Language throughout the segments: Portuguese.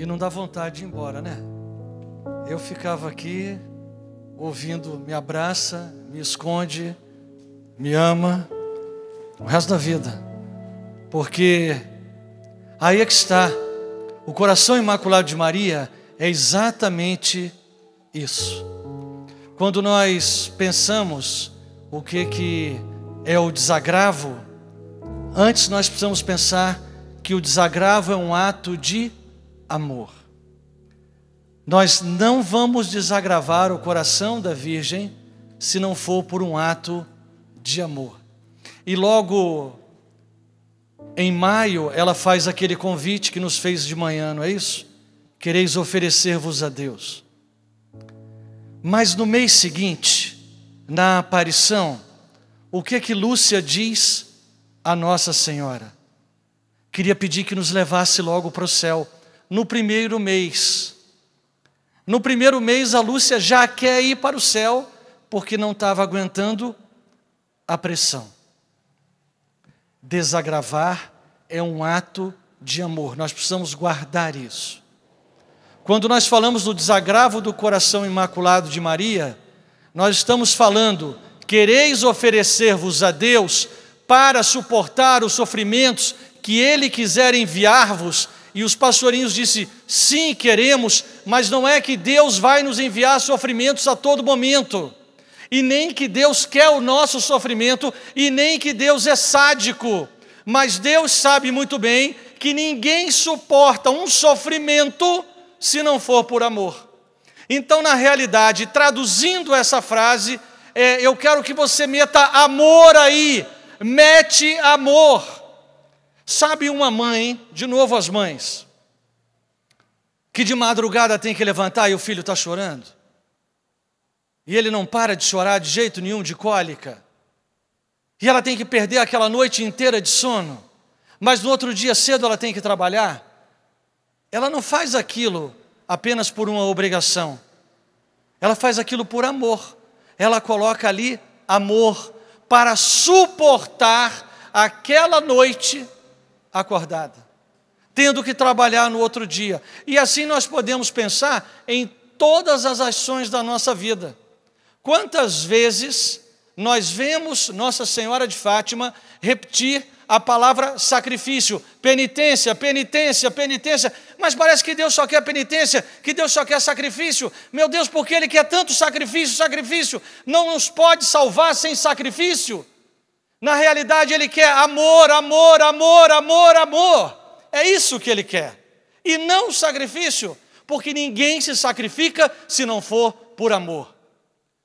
E não dá vontade de ir embora, né? Eu ficava aqui ouvindo me abraça, me esconde, me ama o resto da vida. Porque aí é que está. O coração imaculado de Maria é exatamente isso. Quando nós pensamos o que que é o desagravo, antes nós precisamos pensar que o desagravo é um ato de amor. Nós não vamos desagravar o coração da Virgem se não for por um ato de amor. E logo em maio, ela faz aquele convite que nos fez de manhã, não é isso? Quereis oferecer-vos a Deus. Mas no mês seguinte, na aparição, o que é que Lúcia diz a Nossa Senhora? Queria pedir que nos levasse logo para o céu no primeiro mês. No primeiro mês, a Lúcia já quer ir para o céu, porque não estava aguentando a pressão. Desagravar é um ato de amor, nós precisamos guardar isso. Quando nós falamos do desagravo do coração imaculado de Maria, nós estamos falando, quereis oferecer-vos a Deus para suportar os sofrimentos que Ele quiser enviar-vos e os pastorinhos disse: "Sim, queremos, mas não é que Deus vai nos enviar sofrimentos a todo momento, e nem que Deus quer o nosso sofrimento, e nem que Deus é sádico, mas Deus sabe muito bem que ninguém suporta um sofrimento se não for por amor." Então, na realidade, traduzindo essa frase, é, eu quero que você meta amor aí, mete amor Sabe uma mãe, de novo as mães, que de madrugada tem que levantar e o filho está chorando? E ele não para de chorar de jeito nenhum, de cólica. E ela tem que perder aquela noite inteira de sono, mas no outro dia cedo ela tem que trabalhar. Ela não faz aquilo apenas por uma obrigação, ela faz aquilo por amor. Ela coloca ali amor para suportar aquela noite acordada, tendo que trabalhar no outro dia. E assim nós podemos pensar em todas as ações da nossa vida. Quantas vezes nós vemos Nossa Senhora de Fátima repetir a palavra sacrifício, penitência, penitência, penitência, mas parece que Deus só quer penitência, que Deus só quer sacrifício. Meu Deus, por que Ele quer tanto sacrifício, sacrifício? Não nos pode salvar sem sacrifício? Na realidade, ele quer amor, amor, amor, amor, amor. É isso que ele quer. E não sacrifício, porque ninguém se sacrifica se não for por amor.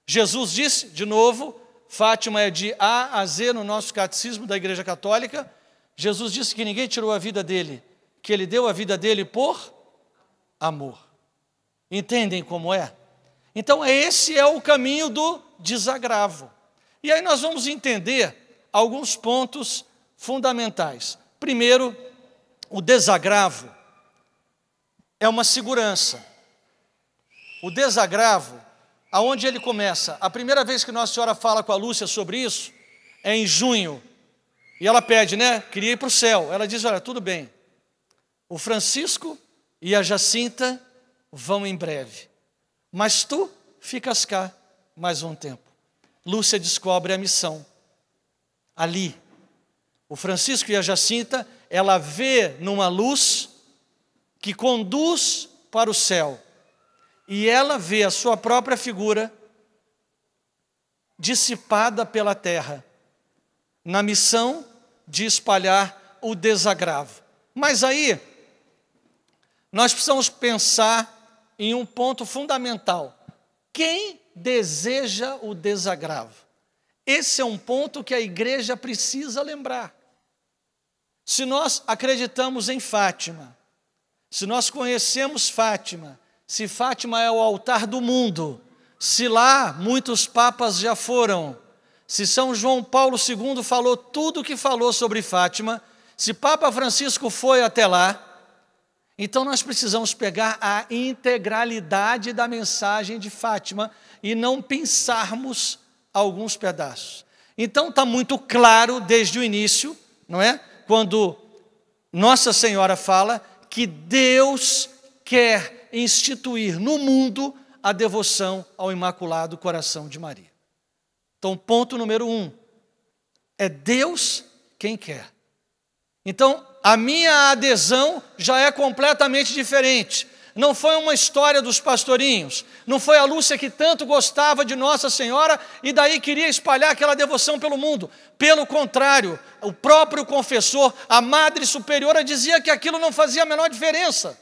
Jesus disse, de novo, Fátima é de A a Z no nosso catecismo da Igreja Católica. Jesus disse que ninguém tirou a vida dele, que ele deu a vida dele por amor. Entendem como é? Então, esse é o caminho do desagravo. E aí nós vamos entender alguns pontos fundamentais. Primeiro, o desagravo é uma segurança. O desagravo, aonde ele começa? A primeira vez que Nossa Senhora fala com a Lúcia sobre isso é em junho. E ela pede, né? Queria ir para o céu. Ela diz: Olha, tudo bem. O Francisco e a Jacinta vão em breve. Mas tu ficas cá mais um tempo. Lúcia descobre a missão ali. O Francisco e a Jacinta, ela vê numa luz que conduz para o céu. E ela vê a sua própria figura dissipada pela terra, na missão de espalhar o desagravo. Mas aí, nós precisamos pensar em um ponto fundamental: quem deseja o desagravo? Esse é um ponto que a igreja precisa lembrar. Se nós acreditamos em Fátima, se nós conhecemos Fátima, se Fátima é o altar do mundo, se lá muitos papas já foram, se São João Paulo II falou tudo o que falou sobre Fátima, se Papa Francisco foi até lá, então nós precisamos pegar a integralidade da mensagem de Fátima e não pensarmos alguns pedaços. Então está muito claro desde o início, não é? Quando Nossa Senhora fala que Deus quer instituir no mundo a devoção ao Imaculado Coração de Maria. Então, ponto número um: é Deus quem quer. Então, a minha adesão já é completamente diferente. Não foi uma história dos pastorinhos. Não foi a Lúcia que tanto gostava de Nossa Senhora e daí queria espalhar aquela devoção pelo mundo. Pelo contrário, o próprio confessor, a Madre Superiora, dizia que aquilo não fazia a menor diferença.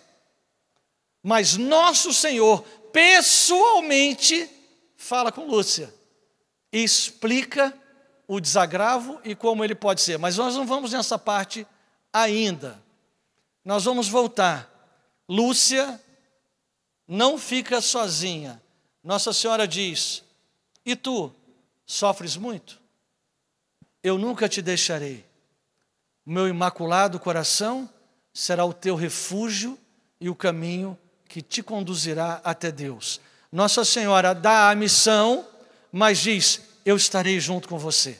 Mas Nosso Senhor, pessoalmente, fala com Lúcia e explica o desagravo e como ele pode ser. Mas nós não vamos nessa parte ainda. Nós vamos voltar Lúcia não fica sozinha. Nossa Senhora diz: E tu, sofres muito? Eu nunca te deixarei. Meu imaculado coração será o teu refúgio e o caminho que te conduzirá até Deus. Nossa Senhora dá a missão, mas diz: Eu estarei junto com você.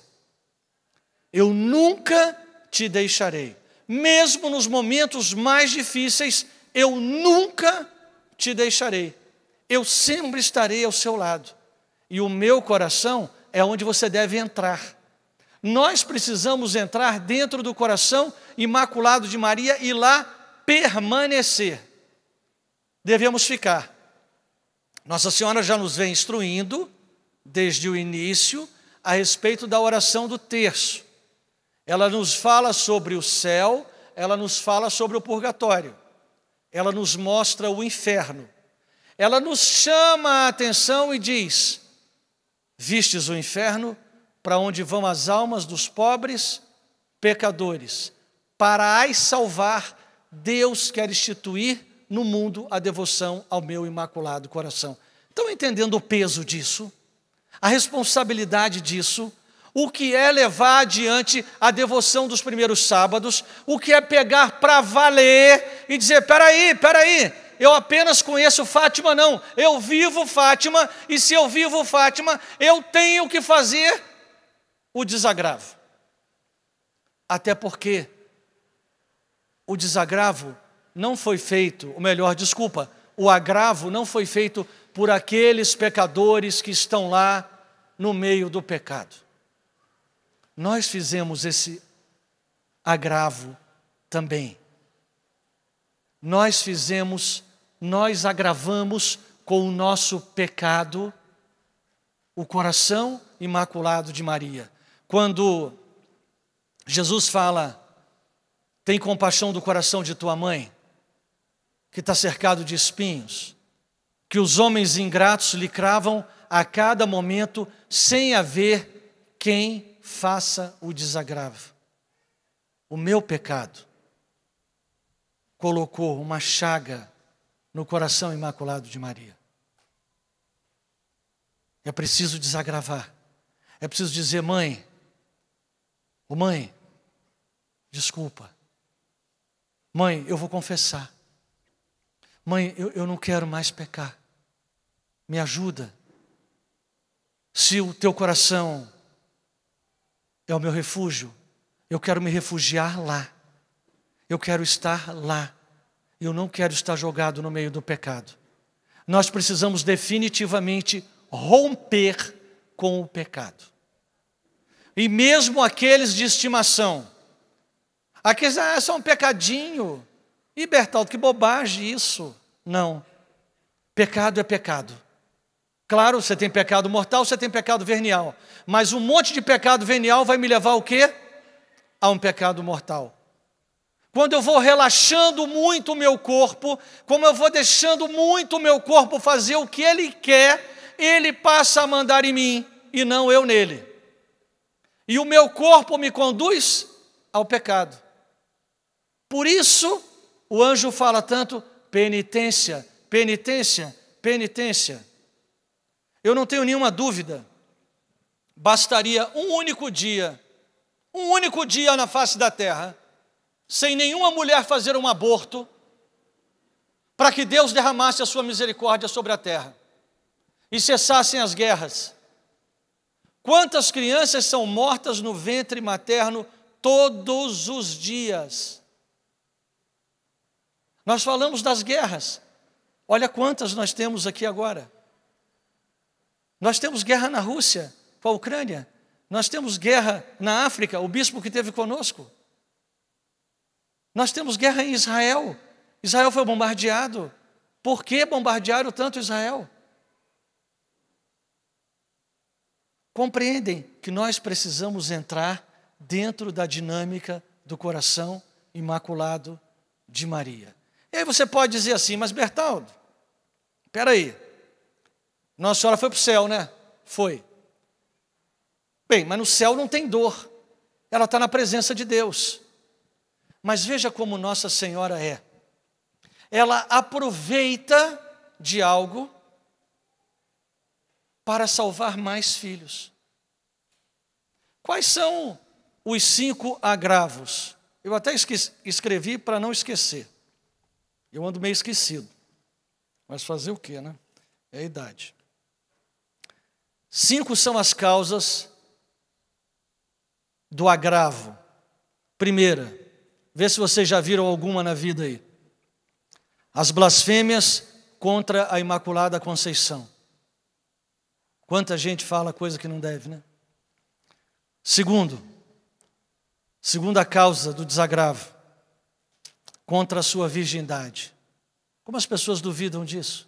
Eu nunca te deixarei. Mesmo nos momentos mais difíceis, eu nunca te deixarei, eu sempre estarei ao seu lado. E o meu coração é onde você deve entrar. Nós precisamos entrar dentro do coração imaculado de Maria e lá permanecer. Devemos ficar. Nossa Senhora já nos vem instruindo, desde o início, a respeito da oração do terço. Ela nos fala sobre o céu, ela nos fala sobre o purgatório ela nos mostra o inferno. Ela nos chama a atenção e diz: Vistes o inferno, para onde vão as almas dos pobres, pecadores. Para as salvar, Deus quer instituir no mundo a devoção ao meu imaculado coração. Estão entendendo o peso disso? A responsabilidade disso? o que é levar adiante a devoção dos primeiros sábados, o que é pegar para valer e dizer: peraí, peraí, eu apenas conheço Fátima, não, eu vivo Fátima, e se eu vivo Fátima, eu tenho que fazer o desagravo. Até porque o desagravo não foi feito, ou melhor, desculpa, o agravo não foi feito por aqueles pecadores que estão lá no meio do pecado nós fizemos esse agravo também. Nós fizemos, nós agravamos com o nosso pecado o coração imaculado de Maria. Quando Jesus fala, tem compaixão do coração de tua mãe, que está cercado de espinhos, que os homens ingratos lhe cravam a cada momento sem haver quem faça o desagravo. O meu pecado colocou uma chaga no coração imaculado de Maria. É preciso desagravar. É preciso dizer, mãe, oh, mãe, desculpa. Mãe, eu vou confessar. Mãe, eu, eu não quero mais pecar. Me ajuda. Se o teu coração é o meu refúgio. Eu quero me refugiar lá. Eu quero estar lá. Eu não quero estar jogado no meio do pecado. Nós precisamos definitivamente romper com o pecado. E mesmo aqueles de estimação, aqueles, ah, é só um pecadinho. E Bertaldo, que bobagem isso. Não. Pecado é pecado. Claro, você tem pecado mortal, você tem pecado venial. Mas um monte de pecado venial vai me levar ao quê? A um pecado mortal. Quando eu vou relaxando muito o meu corpo, como eu vou deixando muito o meu corpo fazer o que ele quer, ele passa a mandar em mim e não eu nele. E o meu corpo me conduz ao pecado. Por isso, o anjo fala tanto penitência, penitência, penitência. Eu não tenho nenhuma dúvida, bastaria um único dia, um único dia na face da terra, sem nenhuma mulher fazer um aborto, para que Deus derramasse a sua misericórdia sobre a terra e cessassem as guerras. Quantas crianças são mortas no ventre materno todos os dias? Nós falamos das guerras. Olha quantas nós temos aqui agora. Nós temos guerra na Rússia com a Ucrânia. Nós temos guerra na África, o bispo que teve conosco. Nós temos guerra em Israel. Israel foi bombardeado. Por que bombardearam tanto Israel? Compreendem que nós precisamos entrar dentro da dinâmica do coração imaculado de Maria. E aí você pode dizer assim, mas Bertaldo, espera aí, nossa Senhora foi para o céu, né? Foi. Bem, mas no céu não tem dor, ela está na presença de Deus. Mas veja como Nossa Senhora é. Ela aproveita de algo para salvar mais filhos. Quais são os cinco agravos? Eu até esqueci, escrevi para não esquecer. Eu ando meio esquecido. Mas fazer o quê, né? É a idade. Cinco são as causas do agravo. Primeira, vê se vocês já viram alguma na vida aí. As blasfêmias contra a Imaculada Conceição. Quanta gente fala coisa que não deve, né? Segundo, segunda causa do desagravo, contra a sua virgindade. Como as pessoas duvidam disso?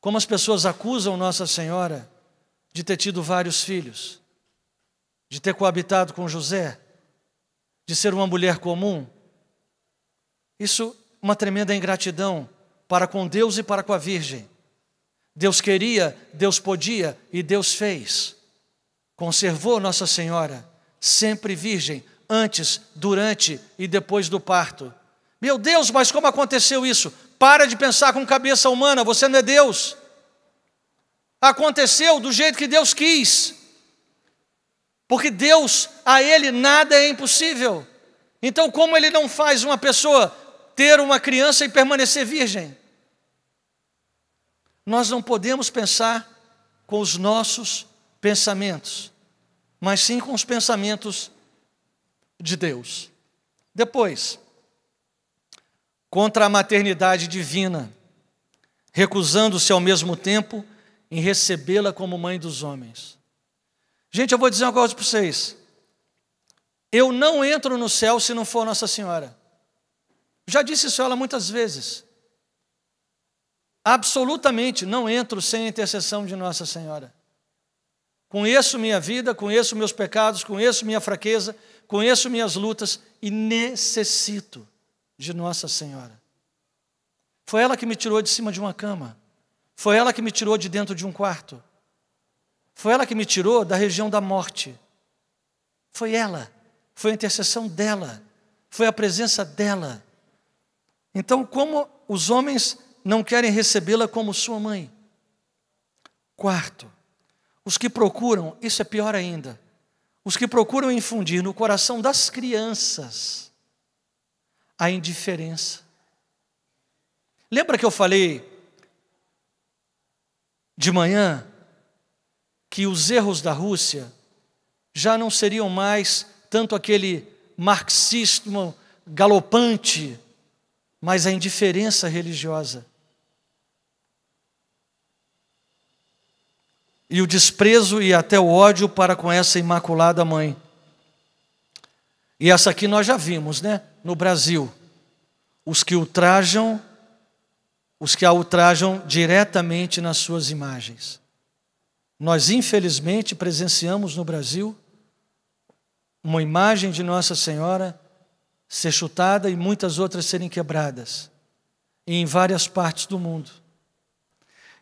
Como as pessoas acusam Nossa Senhora de ter tido vários filhos, de ter coabitado com José, de ser uma mulher comum. Isso é uma tremenda ingratidão para com Deus e para com a Virgem. Deus queria, Deus podia e Deus fez. Conservou Nossa Senhora sempre virgem, antes, durante e depois do parto. Meu Deus, mas como aconteceu isso? Para de pensar com cabeça humana, você não é Deus. Aconteceu do jeito que Deus quis. Porque Deus, a Ele nada é impossível. Então, como Ele não faz uma pessoa ter uma criança e permanecer virgem? Nós não podemos pensar com os nossos pensamentos, mas sim com os pensamentos de Deus. Depois, contra a maternidade divina, recusando-se ao mesmo tempo em recebê-la como mãe dos homens. Gente, eu vou dizer uma coisa para vocês. Eu não entro no céu se não for Nossa Senhora. Já disse isso a ela muitas vezes. Absolutamente não entro sem a intercessão de Nossa Senhora. Conheço minha vida, conheço meus pecados, conheço minha fraqueza, conheço minhas lutas e necessito de Nossa Senhora. Foi ela que me tirou de cima de uma cama. Foi ela que me tirou de dentro de um quarto. Foi ela que me tirou da região da morte. Foi ela. Foi a intercessão dela. Foi a presença dela. Então, como os homens não querem recebê-la como sua mãe? Quarto, os que procuram, isso é pior ainda, os que procuram infundir no coração das crianças a indiferença. Lembra que eu falei de manhã que os erros da Rússia já não seriam mais tanto aquele marxismo galopante, mas a indiferença religiosa. E o desprezo e até o ódio para com essa imaculada mãe. E essa aqui nós já vimos, né? No Brasil. Os que ultrajam os que a ultrajam diretamente nas suas imagens. Nós, infelizmente, presenciamos no Brasil uma imagem de Nossa Senhora ser chutada e muitas outras serem quebradas, em várias partes do mundo.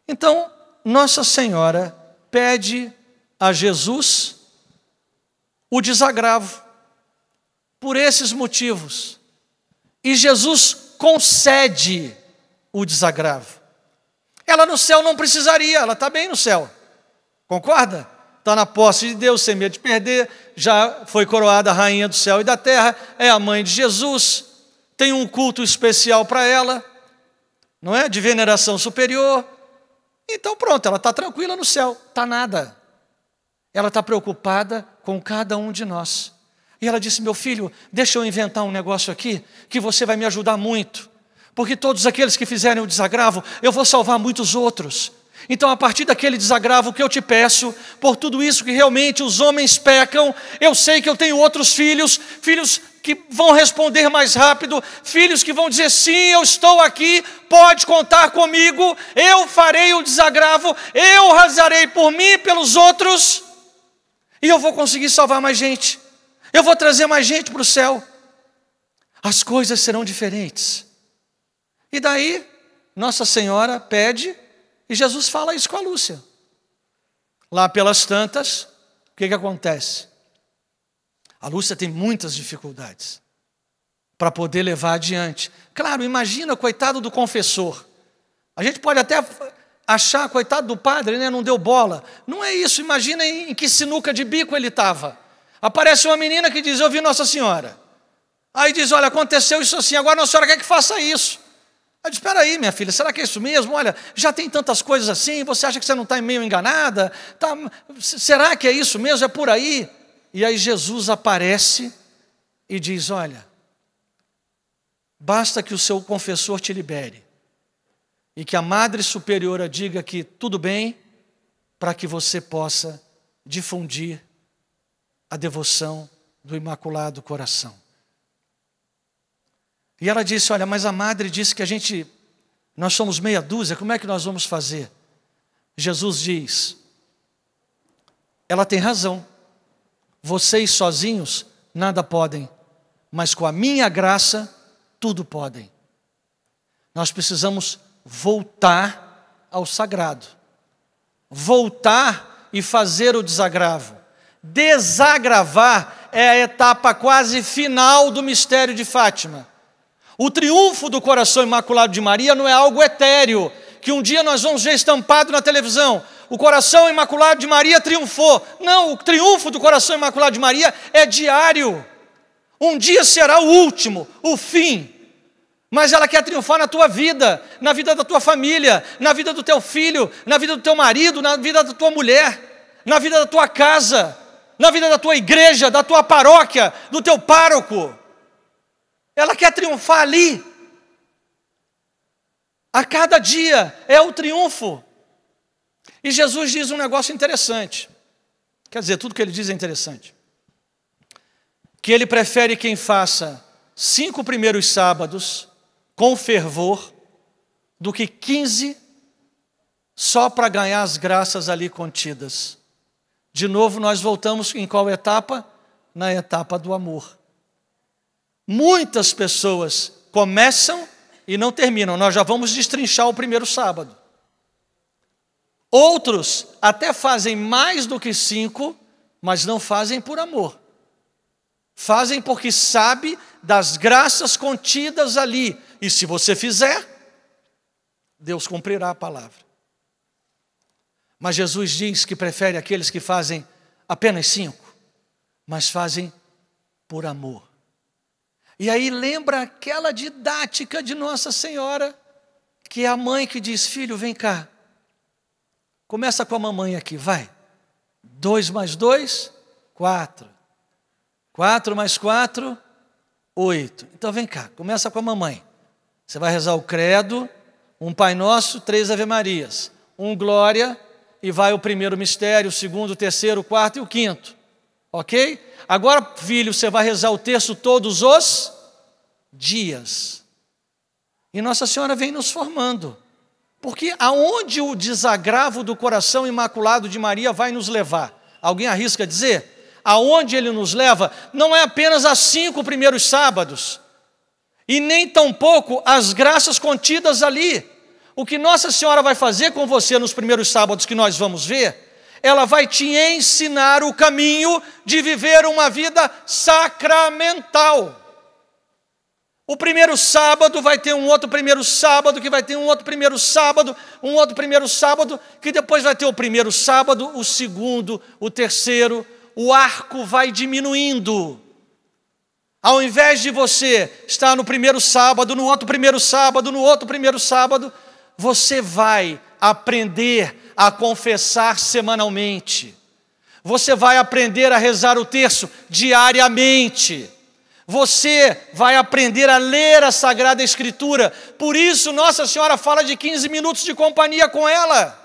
Então, Nossa Senhora pede a Jesus o desagravo por esses motivos. E Jesus concede o desagravo. Ela no céu não precisaria, ela está bem no céu. Concorda? Está na posse de Deus, sem medo de perder, já foi coroada rainha do céu e da terra, é a mãe de Jesus, tem um culto especial para ela, não é? De veneração superior. Então pronto, ela está tranquila no céu, está nada. Ela está preocupada com cada um de nós. E ela disse: Meu filho, deixa eu inventar um negócio aqui que você vai me ajudar muito porque todos aqueles que fizerem o desagravo, eu vou salvar muitos outros. Então, a partir daquele desagravo que eu te peço, por tudo isso que realmente os homens pecam, eu sei que eu tenho outros filhos, filhos que vão responder mais rápido, filhos que vão dizer: sim, eu estou aqui, pode contar comigo, eu farei o desagravo, eu rasarei por mim e pelos outros, e eu vou conseguir salvar mais gente, eu vou trazer mais gente para o céu. As coisas serão diferentes e daí, Nossa Senhora pede e Jesus fala isso com a Lúcia. Lá pelas tantas, o que, que acontece? A Lúcia tem muitas dificuldades para poder levar adiante. Claro, imagina, coitado do confessor. A gente pode até achar, coitado do padre, né, não deu bola. Não é isso, imagina em, em que sinuca de bico ele estava. Aparece uma menina que diz: Eu vi Nossa Senhora. Aí diz: Olha, aconteceu isso assim, agora Nossa Senhora quer que faça isso. Eu disse, espera aí, minha filha, será que é isso mesmo? Olha, já tem tantas coisas assim, você acha que você não está meio enganada? Tá, será que é isso mesmo? É por aí? E aí Jesus aparece e diz, olha, basta que o seu confessor te libere e que a Madre Superiora diga que tudo bem para que você possa difundir a devoção do Imaculado Coração. E ela disse: Olha, mas a madre disse que a gente, nós somos meia dúzia, como é que nós vamos fazer? Jesus diz: Ela tem razão. Vocês sozinhos nada podem, mas com a minha graça tudo podem. Nós precisamos voltar ao sagrado, voltar e fazer o desagravo. Desagravar é a etapa quase final do mistério de Fátima. O triunfo do coração imaculado de Maria não é algo etéreo, que um dia nós vamos ver estampado na televisão. O coração imaculado de Maria triunfou. Não, o triunfo do coração imaculado de Maria é diário. Um dia será o último, o fim. Mas ela quer triunfar na tua vida, na vida da tua família, na vida do teu filho, na vida do teu marido, na vida da tua mulher, na vida da tua casa, na vida da tua igreja, da tua paróquia, do teu pároco ela quer triunfar ali. A cada dia é o triunfo. E Jesus diz um negócio interessante. Quer dizer, tudo que ele diz é interessante. Que ele prefere quem faça cinco primeiros sábados com fervor do que quinze só para ganhar as graças ali contidas. De novo, nós voltamos em qual etapa? Na etapa do amor. Muitas pessoas começam e não terminam. Nós já vamos destrinchar o primeiro sábado. Outros até fazem mais do que cinco, mas não fazem por amor. Fazem porque sabe das graças contidas ali. E se você fizer, Deus cumprirá a palavra. Mas Jesus diz que prefere aqueles que fazem apenas cinco, mas fazem por amor. E aí lembra aquela didática de Nossa Senhora, que é a mãe que diz: Filho, vem cá. Começa com a mamãe aqui, vai. Dois mais dois, quatro. Quatro mais quatro, oito. Então vem cá, começa com a mamãe. Você vai rezar o credo, um Pai Nosso, três Ave Marias, um Glória, e vai o primeiro mistério, o segundo, o terceiro, o quarto e o quinto. Ok? Agora, filho, você vai rezar o texto todos os dias. E Nossa Senhora vem nos formando. Porque aonde o desagravo do coração imaculado de Maria vai nos levar? Alguém arrisca dizer? Aonde ele nos leva não é apenas a cinco primeiros sábados, e nem tampouco as graças contidas ali. O que Nossa Senhora vai fazer com você nos primeiros sábados que nós vamos ver, ela vai te ensinar o caminho de viver uma vida sacramental. O primeiro sábado vai ter um outro primeiro sábado, que vai ter um outro primeiro sábado, um outro primeiro sábado, que depois vai ter o primeiro sábado, o segundo, o terceiro. O arco vai diminuindo. Ao invés de você estar no primeiro sábado, no outro primeiro sábado, no outro primeiro sábado, você vai aprender a confessar semanalmente. Você vai aprender a rezar o terço diariamente. Você vai aprender a ler a Sagrada Escritura. Por isso, Nossa Senhora fala de 15 minutos de companhia com ela.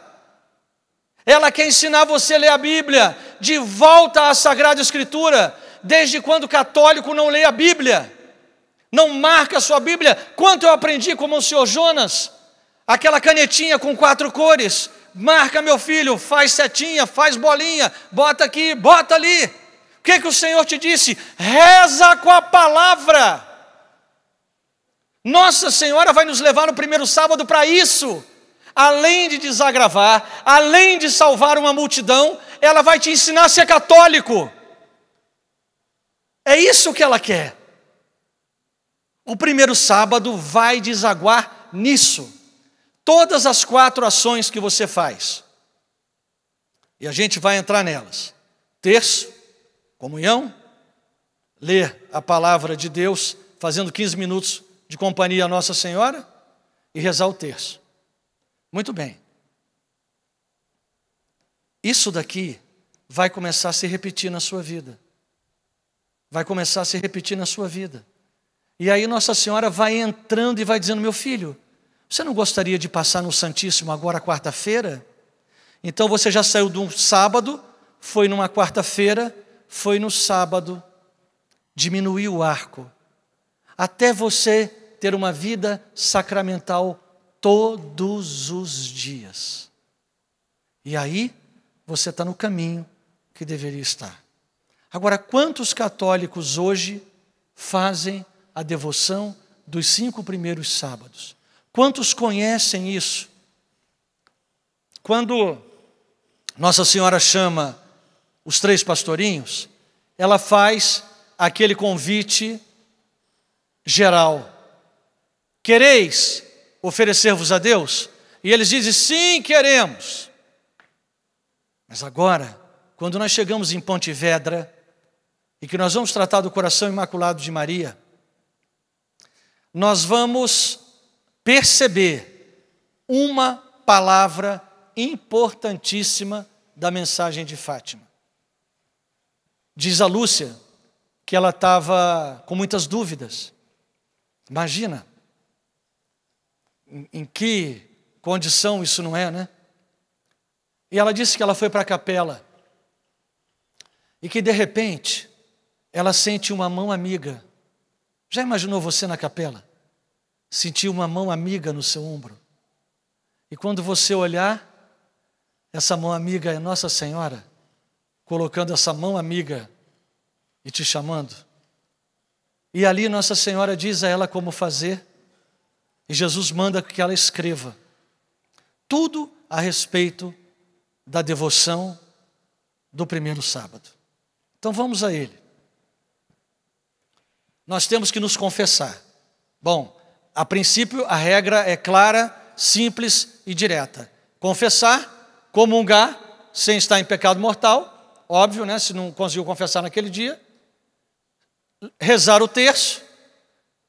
Ela quer ensinar você a ler a Bíblia, de volta à Sagrada Escritura. Desde quando católico não lê a Bíblia? Não marca a sua Bíblia? Quanto eu aprendi com o senhor Jonas? Aquela canetinha com quatro cores, Marca, meu filho, faz setinha, faz bolinha, bota aqui, bota ali. O que, que o Senhor te disse? Reza com a palavra. Nossa Senhora vai nos levar no primeiro sábado para isso. Além de desagravar, além de salvar uma multidão, ela vai te ensinar a ser católico. É isso que ela quer. O primeiro sábado vai desaguar nisso todas as quatro ações que você faz. E a gente vai entrar nelas. Terço, comunhão, ler a palavra de Deus, fazendo 15 minutos de companhia à Nossa Senhora e rezar o terço. Muito bem. Isso daqui vai começar a se repetir na sua vida. Vai começar a se repetir na sua vida. E aí Nossa Senhora vai entrando e vai dizendo: Meu filho, você não gostaria de passar no Santíssimo agora quarta-feira? Então você já saiu de um sábado, foi numa quarta-feira, foi no sábado, diminuiu o arco, até você ter uma vida sacramental todos os dias. E aí você está no caminho que deveria estar. Agora, quantos católicos hoje fazem a devoção dos cinco primeiros sábados? Quantos conhecem isso? Quando Nossa Senhora chama os três pastorinhos, ela faz aquele convite geral: Quereis oferecer-vos a Deus? E eles dizem: Sim, queremos. Mas agora, quando nós chegamos em Pontevedra e que nós vamos tratar do coração imaculado de Maria, nós vamos perceber uma palavra importantíssima da mensagem de Fátima. Diz a Lúcia que ela estava com muitas dúvidas. Imagina em que condição isso não é, né? E ela disse que ela foi para a capela e que de repente ela sente uma mão amiga. Já imaginou você na capela? sentir uma mão amiga no seu ombro. E quando você olhar, essa mão amiga é Nossa Senhora, colocando essa mão amiga e te chamando. E ali Nossa Senhora diz a ela como fazer, e Jesus manda que ela escreva tudo a respeito da devoção do primeiro sábado. Então vamos a ele. Nós temos que nos confessar. Bom, a princípio, a regra é clara, simples e direta. Confessar, comungar, sem estar em pecado mortal, óbvio, né, se não conseguiu confessar naquele dia, rezar o terço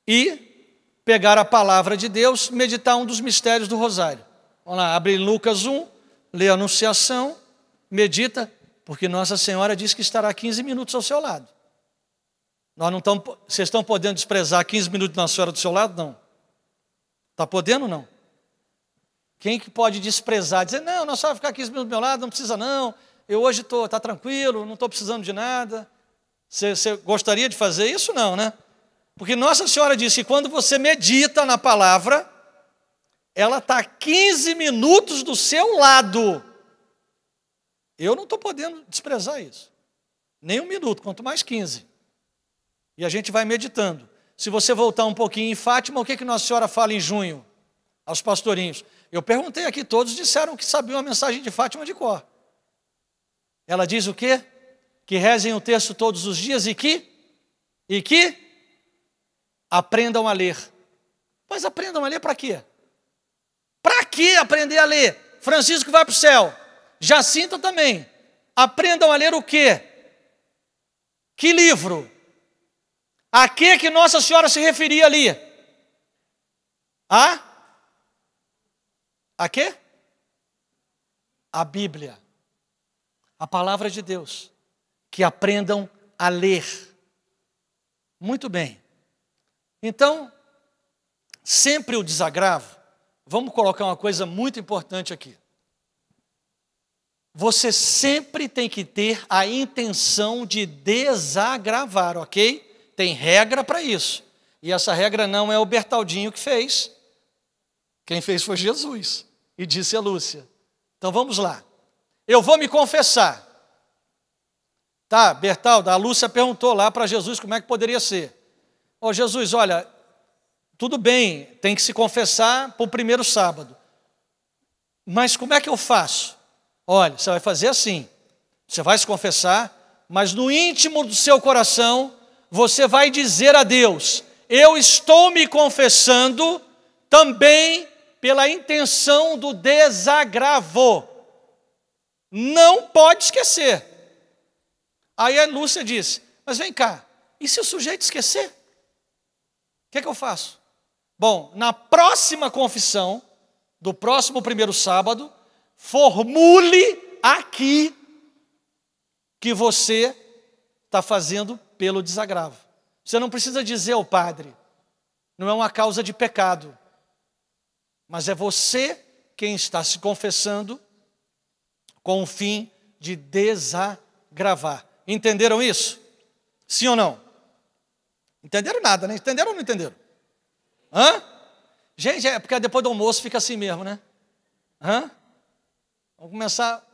e pegar a palavra de Deus, meditar um dos mistérios do rosário. Vamos lá, abre Lucas 1, lê a Anunciação, medita, porque Nossa Senhora diz que estará 15 minutos ao seu lado. Nós não estamos, vocês estão podendo desprezar 15 minutos na Senhora do seu lado? Não. Está podendo ou não? Quem que pode desprezar, dizer, não, não só ficar 15 minutos do meu lado, não precisa não, eu hoje estou, está tranquilo, não estou precisando de nada. Você, você gostaria de fazer isso? Não, né? Porque Nossa Senhora disse que quando você medita na palavra, ela está 15 minutos do seu lado. Eu não estou podendo desprezar isso. Nem um minuto, quanto mais 15. E a gente vai meditando. Se você voltar um pouquinho em Fátima, o que, é que Nossa Senhora fala em junho aos pastorinhos? Eu perguntei aqui, todos disseram que sabiam a mensagem de Fátima de cor. Ela diz o quê? Que rezem o texto todos os dias e que? E que? Aprendam a ler. Mas aprendam a ler para quê? Para que aprender a ler? Francisco vai para o céu. Jacinta também. Aprendam a ler o quê? Que livro? A que que Nossa Senhora se referia ali? A? A quê? A Bíblia. A palavra de Deus. Que aprendam a ler. Muito bem. Então, sempre o desagravo. Vamos colocar uma coisa muito importante aqui. Você sempre tem que ter a intenção de desagravar, ok? tem regra para isso. E essa regra não é o Bertaldinho que fez. Quem fez foi Jesus. E disse a Lúcia: Então vamos lá. Eu vou me confessar. Tá, Bertalda, a Lúcia perguntou lá para Jesus como é que poderia ser. oh, Jesus, olha, tudo bem, tem que se confessar para o primeiro sábado. Mas como é que eu faço? Olha, você vai fazer assim. Você vai se confessar, mas no íntimo do seu coração você vai dizer a Deus: Eu estou me confessando também pela intenção do desagravo. Não pode esquecer. Aí a Lúcia diz: Mas vem cá, e se o sujeito esquecer? O que, é que eu faço? Bom, na próxima confissão, do próximo primeiro sábado, formule aqui que você está fazendo pelo desagravo. Você não precisa dizer ao padre, não é uma causa de pecado, mas é você quem está se confessando com o fim de desagravar. Entenderam isso? Sim ou não? Entenderam nada, né? Entenderam ou não entenderam? Hã? Gente, é porque depois do almoço fica assim mesmo, né? Hã? Vamos começar,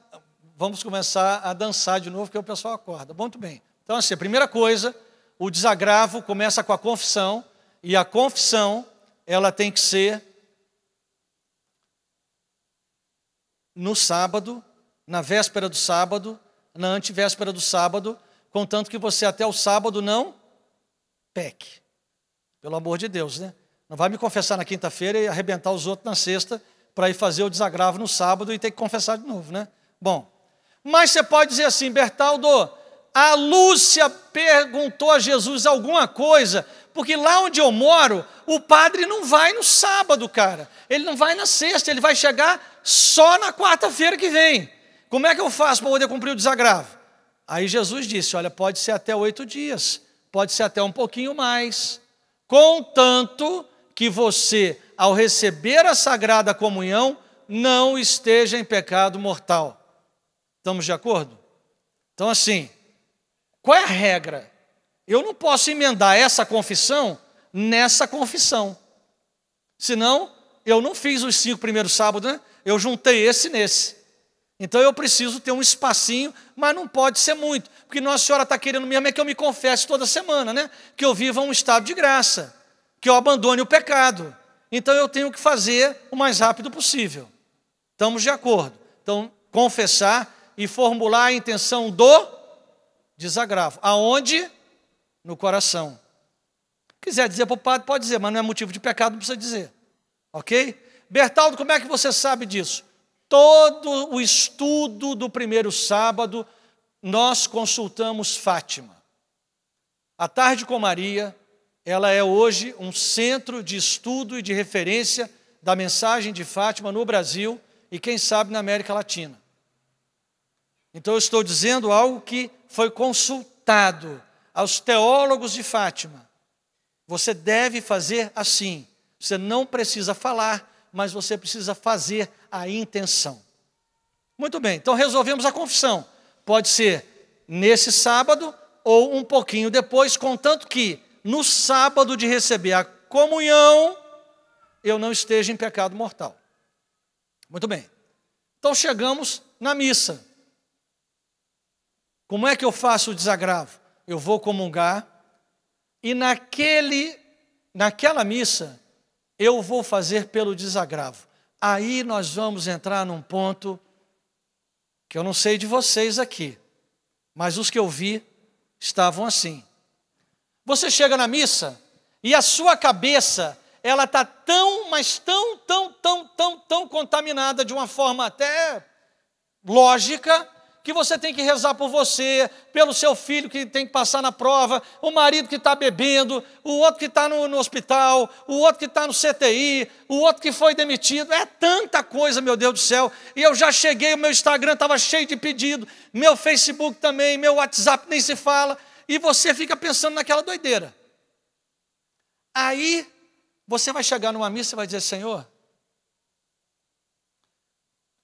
vamos começar a dançar de novo, porque o pessoal acorda. Muito bem. Então, assim, a primeira coisa, o desagravo começa com a confissão, e a confissão, ela tem que ser no sábado, na véspera do sábado, na antivéspera do sábado, contanto que você até o sábado não peque. Pelo amor de Deus, né? Não vai me confessar na quinta-feira e arrebentar os outros na sexta para ir fazer o desagravo no sábado e ter que confessar de novo, né? Bom, mas você pode dizer assim, Bertaldo, a Lúcia perguntou a Jesus alguma coisa, porque lá onde eu moro, o padre não vai no sábado, cara. Ele não vai na sexta, ele vai chegar só na quarta-feira que vem. Como é que eu faço para poder cumprir o desagravo? Aí Jesus disse: Olha, pode ser até oito dias, pode ser até um pouquinho mais, contanto que você, ao receber a sagrada comunhão, não esteja em pecado mortal. Estamos de acordo? Então, assim, qual é a regra? Eu não posso emendar essa confissão nessa confissão. Senão, eu não fiz os cinco primeiros sábados, né? Eu juntei esse nesse. Então eu preciso ter um espacinho, mas não pode ser muito. Porque Nossa Senhora está querendo mesmo é que eu me confesse toda semana, né? Que eu viva um estado de graça, que eu abandone o pecado. Então eu tenho que fazer o mais rápido possível. Estamos de acordo. Então, confessar e formular a intenção do desagravo. Aonde? No coração. Quiser dizer para o padre, pode dizer, mas não é motivo de pecado, não precisa dizer. Ok? Bertaldo, como é que você sabe disso? Todo o estudo do primeiro sábado, nós consultamos Fátima. A Tarde com Maria, ela é hoje um centro de estudo e de referência da mensagem de Fátima no Brasil e, quem sabe, na América Latina. Então eu estou dizendo algo que foi consultado aos teólogos de Fátima. Você deve fazer assim. Você não precisa falar, mas você precisa fazer a intenção. Muito bem, então resolvemos a confissão. Pode ser nesse sábado ou um pouquinho depois, contanto que no sábado de receber a comunhão eu não esteja em pecado mortal. Muito bem. Então chegamos na missa. Como é que eu faço o desagravo? Eu vou comungar e naquele, naquela missa eu vou fazer pelo desagravo. Aí nós vamos entrar num ponto que eu não sei de vocês aqui, mas os que eu vi estavam assim. Você chega na missa e a sua cabeça, ela está tão, mas tão, tão, tão, tão, tão contaminada de uma forma até lógica, que você tem que rezar por você, pelo seu filho que tem que passar na prova, o marido que está bebendo, o outro que está no, no, hospital, o outro que está no CTI, o outro que foi demitido. É tanta coisa, meu Deus do céu. E eu já cheguei, o meu Instagram estava cheio de pedido, meu Facebook também, meu WhatsApp nem se fala. E você fica pensando naquela doideira. Aí você vai chegar numa missa e vai dizer: Senhor,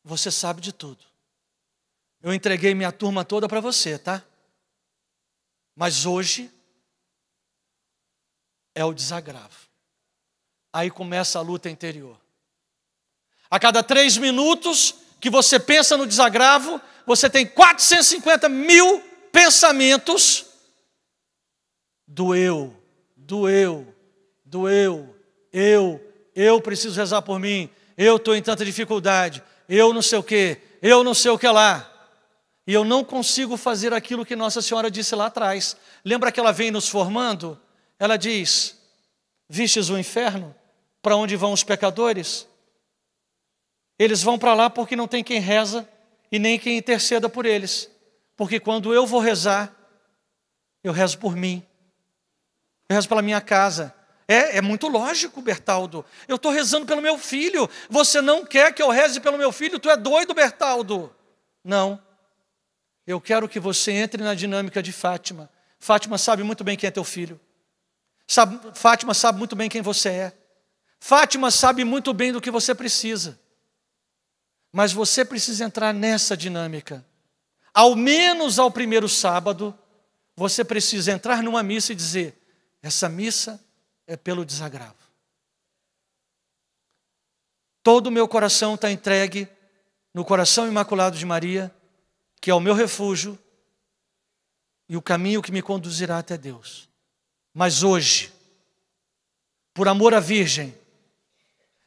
você sabe de tudo. Eu entreguei minha turma toda para você, tá? Mas hoje é o desagravo. Aí começa a luta interior. A cada três minutos que você pensa no desagravo, você tem 450 mil pensamentos doeu, doeu, doeu, eu, eu preciso rezar por mim, eu estou em tanta dificuldade, eu não sei o que, eu não sei o que lá. E eu não consigo fazer aquilo que Nossa Senhora disse lá atrás. Lembra que ela vem nos formando? Ela diz: Vistes o inferno? Para onde vão os pecadores? Eles vão para lá porque não tem quem reza e nem quem interceda por eles. Porque quando eu vou rezar, eu rezo por mim, eu rezo pela minha casa. É, é muito lógico, Bertaldo. Eu estou rezando pelo meu filho. Você não quer que eu reze pelo meu filho? Tu é doido, Bertaldo? Não. Eu quero que você entre na dinâmica de Fátima. Fátima sabe muito bem quem é teu filho. Sabe, Fátima sabe muito bem quem você é. Fátima sabe muito bem do que você precisa. Mas você precisa entrar nessa dinâmica. Ao menos ao primeiro sábado, você precisa entrar numa missa e dizer: essa missa é pelo desagravo. Todo o meu coração está entregue no coração imaculado de Maria que é o meu refúgio e o caminho que me conduzirá até Deus. Mas hoje, por amor à Virgem,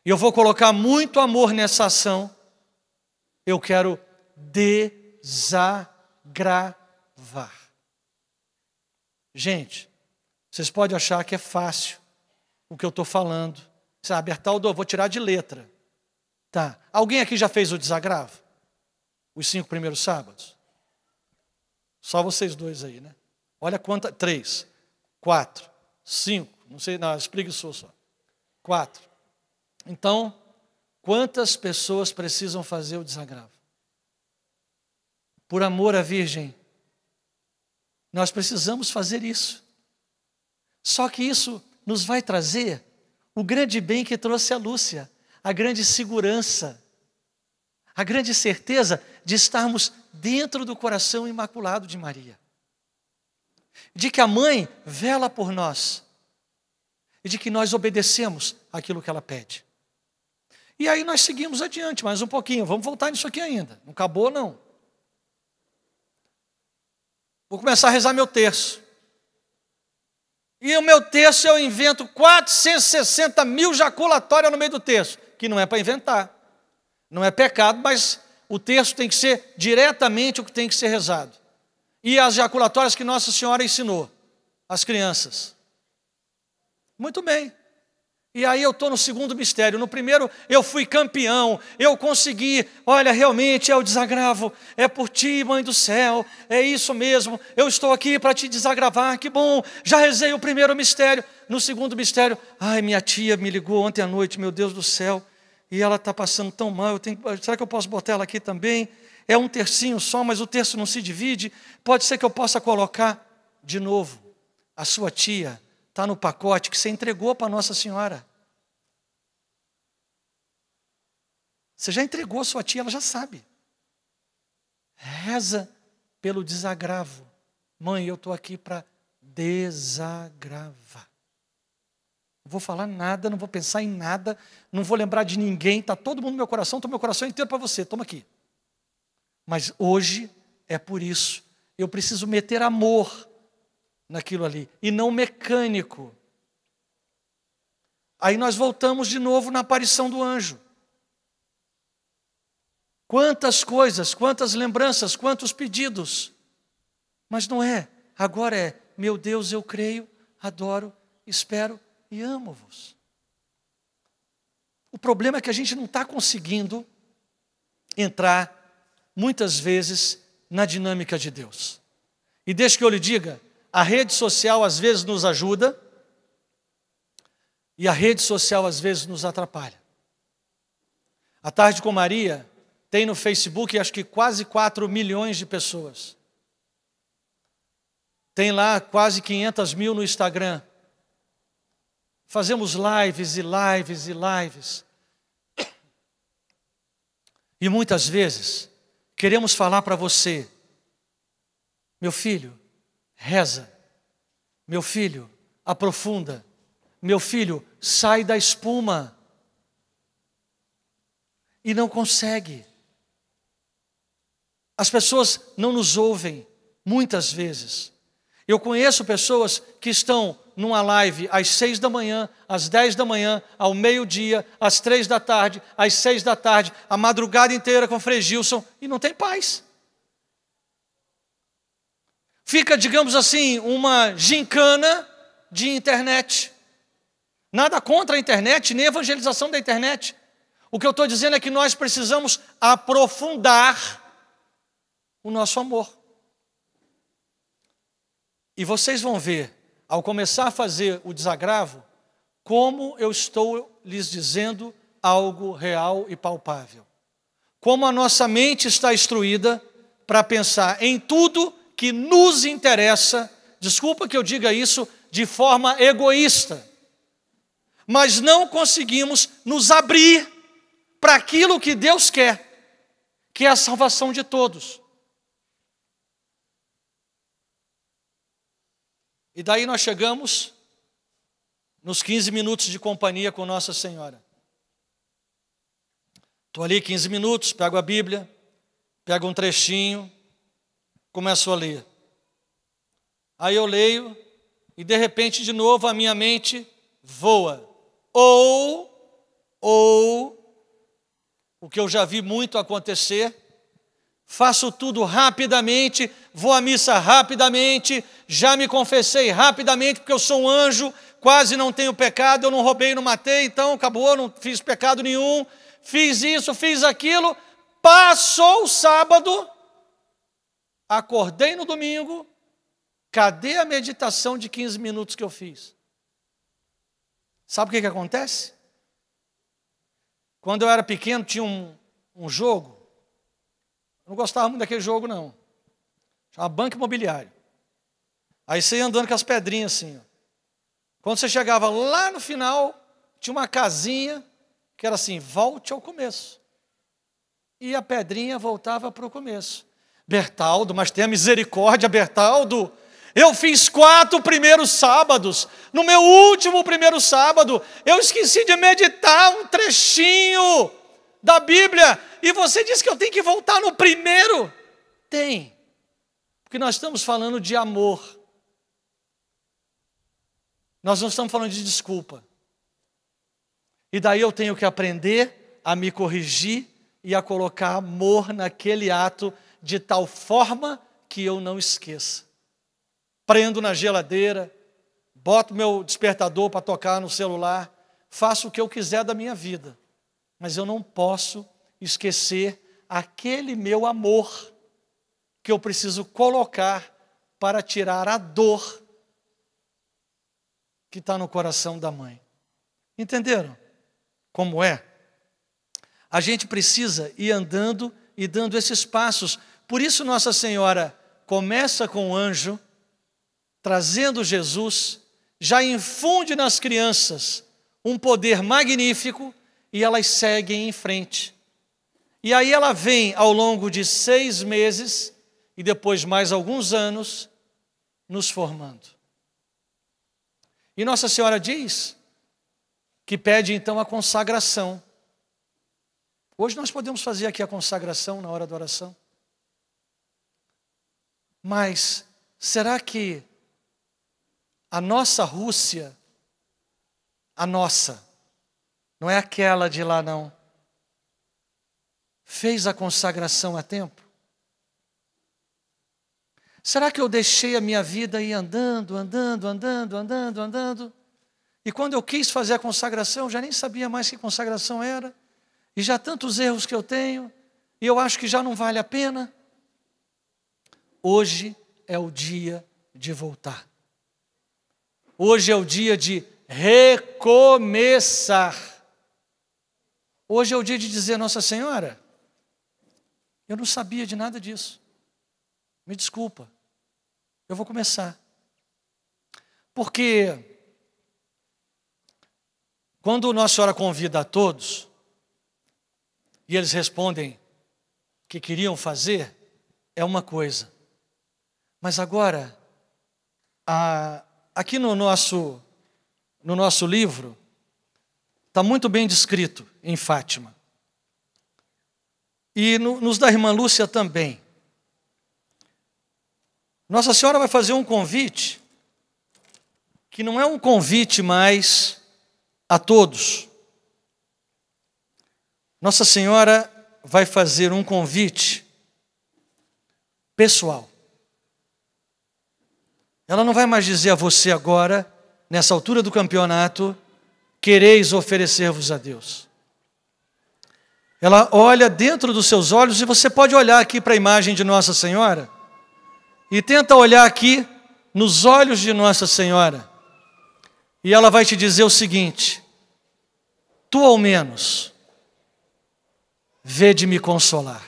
e eu vou colocar muito amor nessa ação, eu quero desagravar. Gente, vocês podem achar que é fácil o que eu estou falando. Sabe, Bertaldo, é eu vou tirar de letra. Tá. Alguém aqui já fez o desagravo? os cinco primeiros sábados? Só vocês dois aí, né? Olha quanta. Três, quatro, cinco. Não sei, não, espreguiçou só. Quatro. Então, quantas pessoas precisam fazer o desagravo? Por amor à Virgem, nós precisamos fazer isso. Só que isso nos vai trazer o grande bem que trouxe a Lúcia, a grande segurança, a grande certeza de estarmos dentro do coração imaculado de Maria. De que a mãe vela por nós. E de que nós obedecemos aquilo que ela pede. E aí nós seguimos adiante mais um pouquinho. Vamos voltar nisso aqui ainda. Não acabou, não. Vou começar a rezar meu terço. E o meu terço eu invento 460 mil jaculatórias no meio do terço, que não é para inventar. Não é pecado, mas o texto tem que ser diretamente o que tem que ser rezado. E as ejaculatórias que Nossa Senhora ensinou às crianças. Muito bem. E aí eu estou no segundo mistério. No primeiro eu fui campeão, eu consegui. Olha, realmente é o desagravo. É por ti, mãe do céu. É isso mesmo. Eu estou aqui para te desagravar. Que bom. Já rezei o primeiro mistério. No segundo mistério, ai, minha tia me ligou ontem à noite, meu Deus do céu e ela está passando tão mal, tenho, será que eu posso botar ela aqui também? É um tercinho só, mas o terço não se divide. Pode ser que eu possa colocar de novo. A sua tia está no pacote que você entregou para Nossa Senhora. Você já entregou a sua tia, ela já sabe. Reza pelo desagravo. Mãe, eu estou aqui para desagravar vou falar nada, não vou pensar em nada, não vou lembrar de ninguém, está todo mundo no meu coração, estou meu coração inteiro para você, toma aqui. Mas hoje é por isso. Eu preciso meter amor naquilo ali, e não mecânico. Aí nós voltamos de novo na aparição do anjo. Quantas coisas, quantas lembranças, quantos pedidos. Mas não é, agora é, meu Deus, eu creio, adoro, espero, e amo-vos. O problema é que a gente não está conseguindo entrar, muitas vezes, na dinâmica de Deus. E deixe que eu lhe diga: a rede social às vezes nos ajuda, e a rede social às vezes nos atrapalha. A Tarde com Maria tem no Facebook acho que quase 4 milhões de pessoas. Tem lá quase 500 mil no Instagram. Fazemos lives e lives e lives. E muitas vezes queremos falar para você, meu filho, reza. Meu filho, aprofunda. Meu filho, sai da espuma. E não consegue. As pessoas não nos ouvem, muitas vezes. Eu conheço pessoas que estão numa live às seis da manhã, às dez da manhã, ao meio-dia, às três da tarde, às seis da tarde, a madrugada inteira com o Frei Gilson e não tem paz. Fica, digamos assim, uma gincana de internet. Nada contra a internet, nem a evangelização da internet. O que eu estou dizendo é que nós precisamos aprofundar o nosso amor. E vocês vão ver, ao começar a fazer o desagravo, como eu estou lhes dizendo algo real e palpável. Como a nossa mente está instruída para pensar em tudo que nos interessa, desculpa que eu diga isso, de forma egoísta, mas não conseguimos nos abrir para aquilo que Deus quer, que é a salvação de todos. E daí nós chegamos nos 15 minutos de companhia com Nossa Senhora. Estou ali 15 minutos, pego a Bíblia, pego um trechinho, começo a ler. Aí eu leio e de repente de novo a minha mente voa. Ou, ou, o que eu já vi muito acontecer, faço tudo rapidamente, vou à missa rapidamente, já me confessei rapidamente, porque eu sou um anjo, quase não tenho pecado, eu não roubei, não matei, então acabou, não fiz pecado nenhum, fiz isso, fiz aquilo. Passou o sábado, acordei no domingo, cadê a meditação de 15 minutos que eu fiz? Sabe o que, que acontece? Quando eu era pequeno, tinha um, um jogo não gostava muito daquele jogo, não. Chama Banco Imobiliário. Aí você ia andando com as pedrinhas assim. Ó. Quando você chegava lá no final, tinha uma casinha que era assim: volte ao começo. E a pedrinha voltava para o começo. Bertaldo, mas tenha misericórdia, Bertaldo. Eu fiz quatro primeiros sábados. No meu último primeiro sábado, eu esqueci de meditar um trechinho da Bíblia e você diz que eu tenho que voltar no primeiro? Tem, porque nós estamos falando de amor. Nós não estamos falando de desculpa. E daí eu tenho que aprender a me corrigir e a colocar amor naquele ato de tal forma que eu não esqueça. Prendo na geladeira, boto meu despertador para tocar no celular, faço o que eu quiser da minha vida mas eu não posso esquecer aquele meu amor que eu preciso colocar para tirar a dor que está no coração da mãe. Entenderam como é? A gente precisa ir andando e dando esses passos. Por isso, Nossa Senhora começa com o anjo, trazendo Jesus, já infunde nas crianças um poder magnífico e elas seguem em frente. E aí ela vem ao longo de seis meses e depois mais alguns anos nos formando. E Nossa Senhora diz que pede então a consagração. Hoje nós podemos fazer aqui a consagração na hora da oração. Mas será que a nossa Rússia, a nossa, não é aquela de lá, não. Fez a consagração a tempo? Será que eu deixei a minha vida ir andando, andando, andando, andando, andando? E quando eu quis fazer a consagração, já nem sabia mais que consagração era, e já tantos erros que eu tenho, e eu acho que já não vale a pena. Hoje é o dia de voltar. Hoje é o dia de recomeçar. Hoje é o dia de dizer, Nossa Senhora, eu não sabia de nada disso. Me desculpa. Eu vou começar. Porque quando Nossa Senhora convida a todos, e eles respondem que queriam fazer, é uma coisa. Mas agora, a, aqui no nosso, no nosso livro, está muito bem descrito em Fátima. E no, nos da irmã Lúcia também. Nossa Senhora vai fazer um convite que não é um convite mais a todos. Nossa Senhora vai fazer um convite pessoal. Ela não vai mais dizer a você agora, nessa altura do campeonato, quereis oferecer-vos a Deus. Ela olha dentro dos seus olhos e você pode olhar aqui para a imagem de Nossa Senhora e tenta olhar aqui nos olhos de Nossa Senhora. E ela vai te dizer o seguinte: Tu ao menos vede me consolar.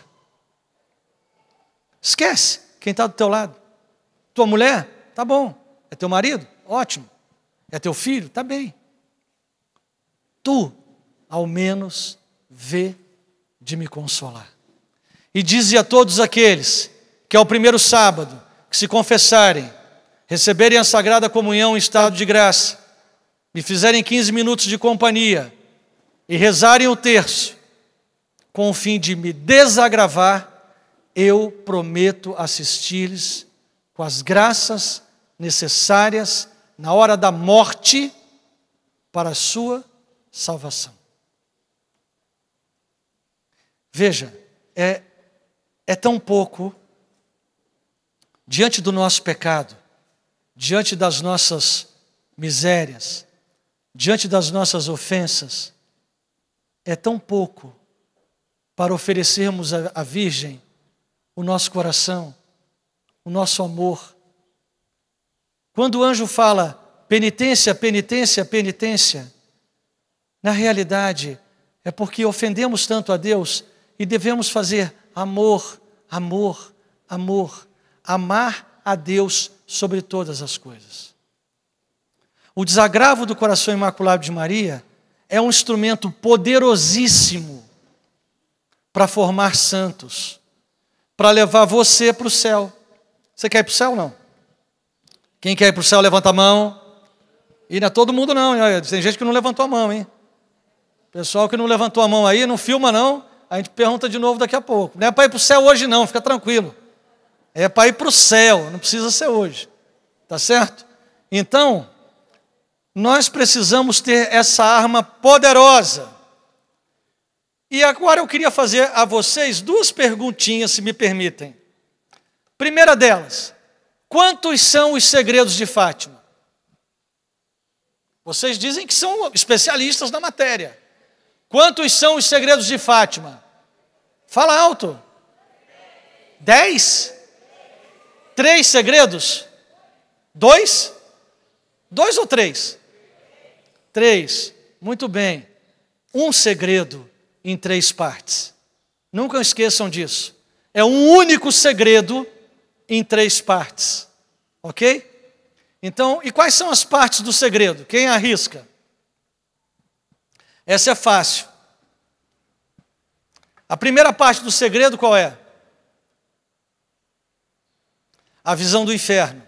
Esquece quem está do teu lado. Tua mulher? Tá bom. É teu marido? Ótimo. É teu filho? Tá bem. Tu, ao menos, vê de me consolar. E dize a todos aqueles que ao primeiro sábado que se confessarem, receberem a sagrada comunhão em estado de graça, me fizerem 15 minutos de companhia e rezarem o terço, com o fim de me desagravar, eu prometo assistir-lhes com as graças necessárias na hora da morte para a sua salvação. Veja, é, é tão pouco diante do nosso pecado, diante das nossas misérias, diante das nossas ofensas, é tão pouco para oferecermos à Virgem o nosso coração, o nosso amor. Quando o anjo fala penitência, penitência, penitência, na realidade é porque ofendemos tanto a Deus e devemos fazer amor, amor, amor, amar a Deus sobre todas as coisas. O desagravo do coração imaculado de Maria é um instrumento poderosíssimo para formar santos, para levar você para o céu. Você quer ir para o céu ou não? Quem quer ir para o céu, levanta a mão. E não é todo mundo, não. Tem gente que não levantou a mão, hein? Pessoal que não levantou a mão aí, não filma, não. A gente pergunta de novo daqui a pouco. Não é para ir para o céu hoje, não, fica tranquilo. É para ir para o céu, não precisa ser hoje. Tá certo? Então, nós precisamos ter essa arma poderosa. E agora eu queria fazer a vocês duas perguntinhas, se me permitem. Primeira delas, quantos são os segredos de Fátima? Vocês dizem que são especialistas na matéria. Quantos são os segredos de Fátima? Fala alto. Dez? Três segredos? Dois? Dois ou três? Três. Muito bem. Um segredo em três partes. Nunca esqueçam disso. É um único segredo em três partes. Ok? Então, e quais são as partes do segredo? Quem arrisca? Essa é fácil. A primeira parte do segredo qual é? A visão do inferno.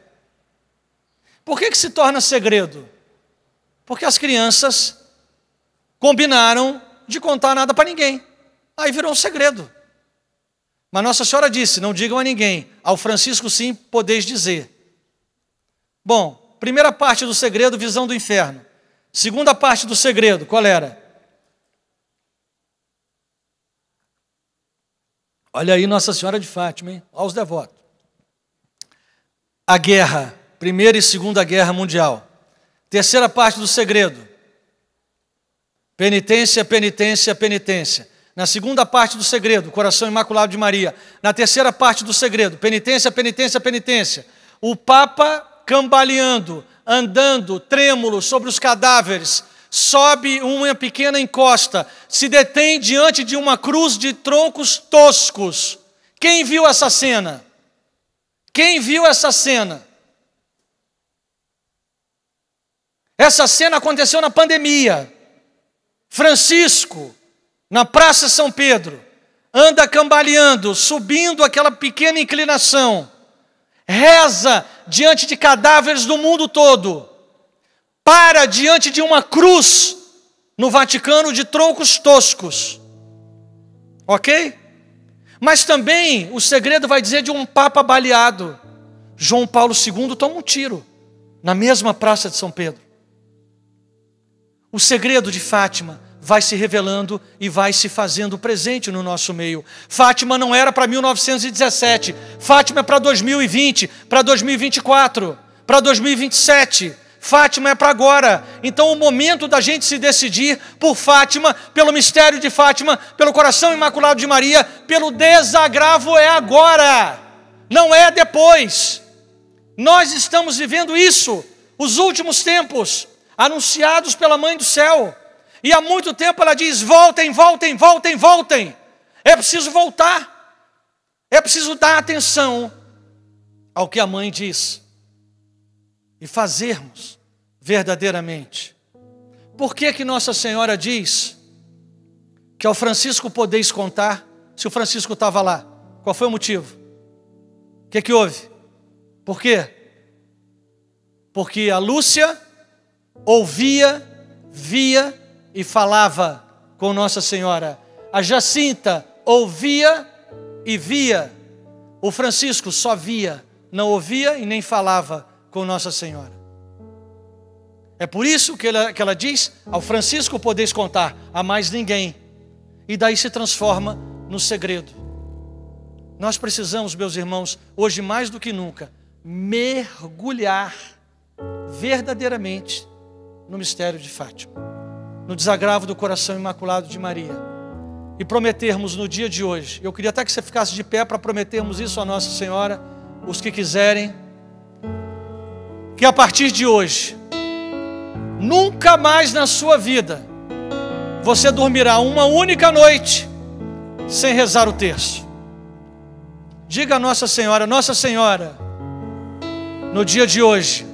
Por que, que se torna segredo? Porque as crianças combinaram de contar nada para ninguém. Aí virou um segredo. Mas Nossa Senhora disse: Não digam a ninguém, ao Francisco sim podeis dizer. Bom, primeira parte do segredo, visão do inferno. Segunda parte do segredo, qual era? Olha aí Nossa Senhora de Fátima, hein? Olha os devotos. A guerra, Primeira e Segunda Guerra Mundial. Terceira parte do segredo. Penitência, penitência, penitência. Na segunda parte do segredo, coração imaculado de Maria. Na terceira parte do segredo, penitência, penitência, penitência. O Papa cambaleando, andando, trêmulo sobre os cadáveres sobe uma pequena encosta, se detém diante de uma cruz de troncos toscos. Quem viu essa cena? Quem viu essa cena? Essa cena aconteceu na pandemia. Francisco, na Praça São Pedro, anda cambaleando, subindo aquela pequena inclinação, reza diante de cadáveres do mundo todo para diante de uma cruz no Vaticano de troncos toscos. Ok? Mas também o segredo vai dizer de um Papa baleado. João Paulo II toma um tiro na mesma praça de São Pedro. O segredo de Fátima vai se revelando e vai se fazendo presente no nosso meio. Fátima não era para 1917, Fátima é para 2020, para 2024, para 2027. Fátima é para agora. Então, o momento da gente se decidir por Fátima, pelo mistério de Fátima, pelo coração imaculado de Maria, pelo desagravo é agora, não é depois. Nós estamos vivendo isso, os últimos tempos, anunciados pela Mãe do Céu. E há muito tempo ela diz: voltem, voltem, voltem, voltem. É preciso voltar, é preciso dar atenção ao que a mãe diz e fazermos verdadeiramente. Por que que Nossa Senhora diz que ao Francisco podeis contar se o Francisco estava lá? Qual foi o motivo? O que que houve? Por quê? Porque a Lúcia ouvia, via e falava com Nossa Senhora. A Jacinta ouvia e via. O Francisco só via, não ouvia e nem falava com Nossa Senhora. É por isso que ela, que ela diz: Ao Francisco podeis contar, a mais ninguém. E daí se transforma no segredo. Nós precisamos, meus irmãos, hoje mais do que nunca, mergulhar verdadeiramente no mistério de Fátima, no desagravo do coração imaculado de Maria e prometermos no dia de hoje. Eu queria até que você ficasse de pé para prometermos isso à Nossa Senhora, os que quiserem que a partir de hoje, nunca mais na sua vida, você dormirá uma única noite sem rezar o terço. Diga a Nossa Senhora, Nossa Senhora, no dia de hoje,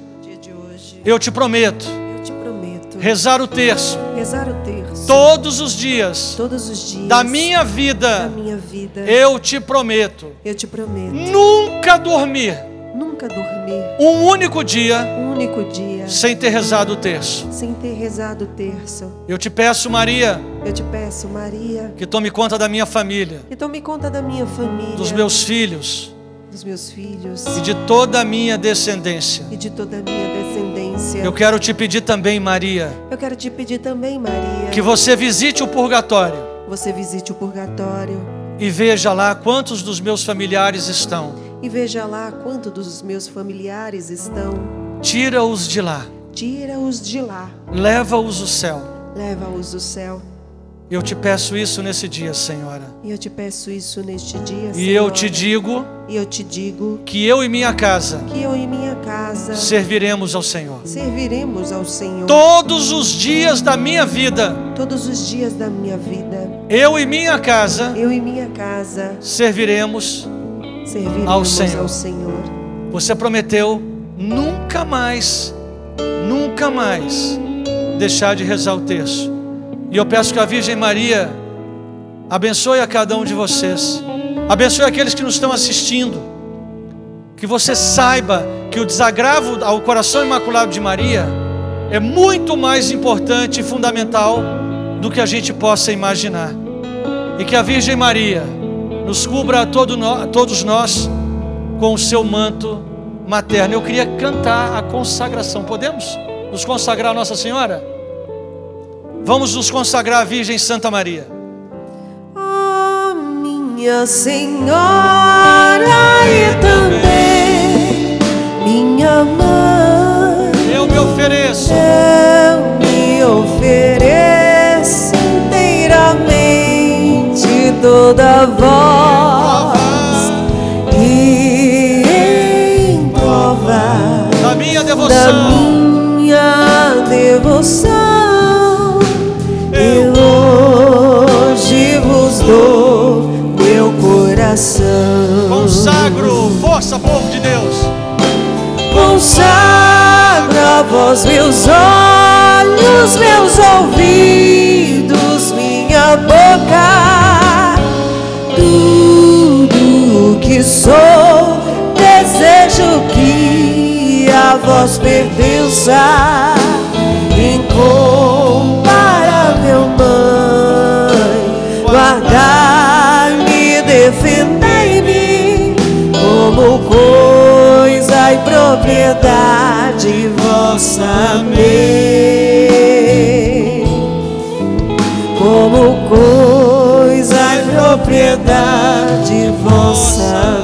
eu, te prometo, eu te prometo, rezar o terço, rezar o terço todos, os dias, todos os dias, da minha vida, da minha vida eu, te prometo, eu te prometo, nunca dormir, nunca dormir. Um único dia. Um único dia. Sem ter rezado o terço. Sem ter rezado o terço. Eu te peço, Maria. Eu te peço, Maria. Que tome conta da minha família. Que tome conta da minha família. Dos meus filhos. Dos meus filhos. E de toda a minha descendência. E de toda a minha descendência. Eu quero te pedir também, Maria. Eu quero te pedir também, Maria. Que você visite o purgatório. Você visite o purgatório. E veja lá quantos dos meus familiares estão e veja lá quanto dos meus familiares estão. Tira-os de lá. Tira-os de lá. Leva-os ao céu. Leva-os ao céu. Eu te peço isso nesse dia, Senhora. Eu te peço isso neste dia, E Senhora. eu te digo, e eu te digo que eu e minha casa, que eu e minha casa serviremos ao Senhor. Serviremos ao Senhor. Todos os dias da minha vida. Todos os dias da minha vida. Eu e minha casa, eu e minha casa serviremos ao Senhor. ao Senhor. Você prometeu nunca mais, nunca mais deixar de rezar o texto. E eu peço que a Virgem Maria abençoe a cada um de vocês, abençoe aqueles que nos estão assistindo. Que você saiba que o desagravo ao coração imaculado de Maria é muito mais importante e fundamental do que a gente possa imaginar. E que a Virgem Maria nos cubra a todo no, todos nós com o seu manto materno. Eu queria cantar a consagração. Podemos nos consagrar Nossa Senhora? Vamos nos consagrar à Virgem Santa Maria. Ah, minha Senhora e é também minha mãe. Eu me ofereço. Eu me ofereço. toda voz e em prova da minha devoção, da minha devoção eu hoje vos dou meu coração. Consagro, força, povo de Deus. Consagro a vós meus olhos, meus ouvidos, minha boca sou, desejo que a vós pertença, incomparável mãe, guardai-me, defendei-me como coisa e propriedade vossa. Amém. Como coisa e propriedade vossa.